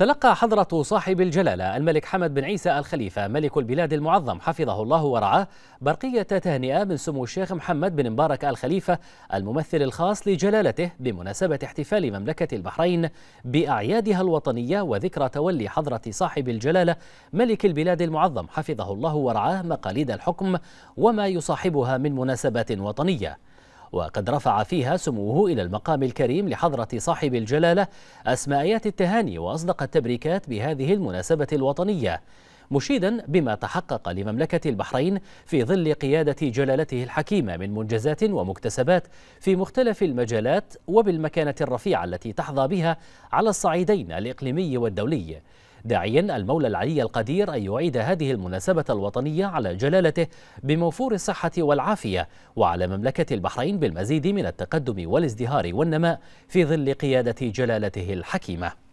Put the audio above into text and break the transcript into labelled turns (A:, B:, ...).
A: تلقى حضرة صاحب الجلالة الملك حمد بن عيسى الخليفة ملك البلاد المعظم حفظه الله ورعاه برقية تهنئة من سمو الشيخ محمد بن مبارك الخليفة الممثل الخاص لجلالته بمناسبة احتفال مملكة البحرين بأعيادها الوطنية وذكرى تولي حضرة صاحب الجلالة ملك البلاد المعظم حفظه الله ورعاه مقاليد الحكم وما يصاحبها من مناسبات وطنية وقد رفع فيها سموه إلى المقام الكريم لحضرة صاحب الجلالة أسماءيات التهاني وأصدق التبريكات بهذه المناسبة الوطنية مشيدا بما تحقق لمملكة البحرين في ظل قيادة جلالته الحكيمة من منجزات ومكتسبات في مختلف المجالات وبالمكانة الرفيعة التي تحظى بها على الصعيدين الإقليمي والدولي داعيا المولى العلي القدير أن يعيد هذه المناسبة الوطنية على جلالته بموفور الصحة والعافية وعلى مملكة البحرين بالمزيد من التقدم والازدهار والنماء في ظل قيادة جلالته الحكيمة